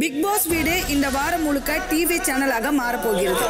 big pass வீடு இந்த வாரம் முழுக்க டிவி சேனலாக மாறப்போகிறது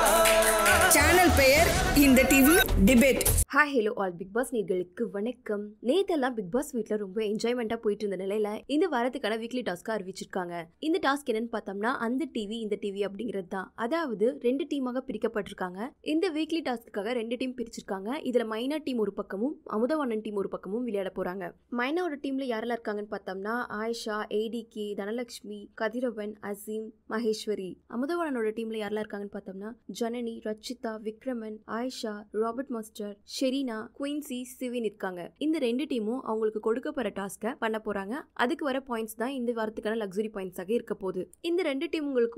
சேனல் பெயர் இந்த TV debate hi hello all Bigg Boss நேர்களுக்கு வணக்கம் நேத்தெல்லாம் பிக் பாஸ் வீட்டில் ரொம்ப என்ஜாய்மெண்ட்டாக போயிட்டு இருந்த நிலையில இந்த வாரத்துக்கான வீக்லி டாஸ்க்காக அறிவிச்சிருக்காங்க இந்த டாஸ்க் என்னன்னு பார்த்தோம்னா அந்த டிவி இந்த டிவி அப்படிங்கிறது தான் அதாவது ரெண்டு டீமாக பிரிக்கப்பட்டிருக்காங்க இந்த வீக்லி டாஸ்க்குக்காக ரெண்டு டீம் பிரிச்சிருக்காங்க இதில் மைனா டீம் ஒரு பக்கமும் அமுதவண்ணன் டீம் ஒரு பக்கமும் விளையாட போகிறாங்க மைனாவோட டீமில் யாரெல்லாம் இருக்காங்கன்னு பார்த்தோம்னா ஆயிஷா ஏடிகே தனலட்சுமி கதிரவன் அசீம் மகேஸ்வரி அமுதவண்ணனோட டீமில் யாரெல்லாம் இருக்காங்கன்னு பார்த்தோம்னா ஜனனி ரட்சித் ஹர்ஷிதா விக்ரமன் ஆயிஷா ராபர்ட் மாஸ்டர் ஷெரீனா குயின்சி சிவின் இருக்காங்க இந்த ரெண்டு டீமும் அவங்களுக்கு போற டாஸ்கை பண்ண போறாங்க அதுக்கு வர பாயிண்ட்ஸ் தான் இந்த வாரத்துக்கான லக்ஸுரி பாயிண்ட்ஸாக இருக்க போகுது இந்த ரெண்டு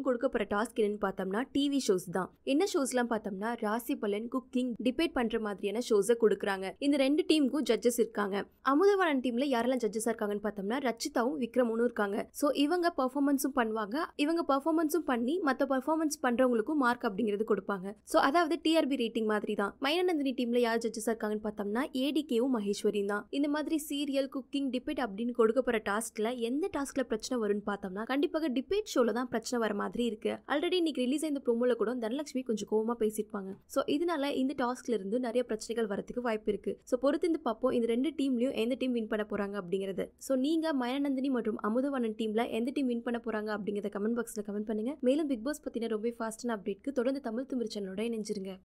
கொடுக்க போற டாஸ்க் என்னன்னு பார்த்தோம்னா டிவி ஷோஸ் தான் என்ன ஷோஸ்லாம் பார்த்தோம்னா ராசி பலன் குக்கிங் டிபேட் பண்ற மாதிரியான ஷோஸை கொடுக்குறாங்க இந்த ரெண்டு டீமுக்கும் ஜட்ஜஸ் இருக்காங்க அமுதவாணன் டீம்ல யாரெல்லாம் ஜட்ஜஸ் இருக்காங்கன்னு பார்த்தோம்னா ரச்சிதாவும் விக்ரமும் இருக்காங்க ஸோ இவங்க பர்ஃபார்மன்ஸும் பண்ணுவாங்க இவங்க பர்ஃபார்மன்ஸும் பண்ணி மற்ற பர்ஃபார்மன்ஸ் பண்றவங்களுக்கும் மார்க் அப்படிங்கிறது கொடுப்பாங்க ஸோ அதாவது டிஆர்பி ரேட்டிங் மாதிரி தான் மைனநந்தினி டீம்ல யார் ஜட்ஜஸ் இருக்காங்கன்னு பார்த்தோம்னா ஏடிகேவும் மகேஸ்வரியும் தான் இந்த மாதிரி சீரியல் குக்கிங் டிபேட் அப்படின்னு கொடுக்க போற டாஸ்க்ல எந்த டாஸ்க்ல பிரச்சனை வரும்னு பார்த்தோம்னா கண்டிப்பாக டிபேட் ஷோல தான் பிரச்சனை வர மாதிரி இருக்கு ஆல்ரெடி இன்னைக்கு ரிலீஸ் ஆயிருந்த ப்ரோமோல கூட தனலட்சுமி கொஞ்சம் கோவமா பேசிருப்பாங்க ஸோ இதனால இந்த டாஸ்க்ல இருந்து நிறைய பிரச்சனைகள் வரதுக்கு வாய்ப்பு இருக்கு ஸோ பொறுத்து இந்த பார்ப்போம் இந்த ரெண்டு டீம்லயும் எந்த டீம் வின் பண்ண போறாங்க அப்படிங்கிறது ஸோ நீங்க மயநந்தினி மற்றும் அமுதவனன் டீம்ல எந்த டீம் வின் பண்ண போறாங்க அப்படிங்கறத கமெண்ட் பாக்ஸ்ல கமெண்ட் பண்ணுங்க மேலும் பிக் பாஸ் பத்தின ரொம்ப ஃபாஸ்டான அப்டேட்க்கு தொடர்ந்து தமிழ் திமிர் சேனலோட இணைஞ்சிருங்க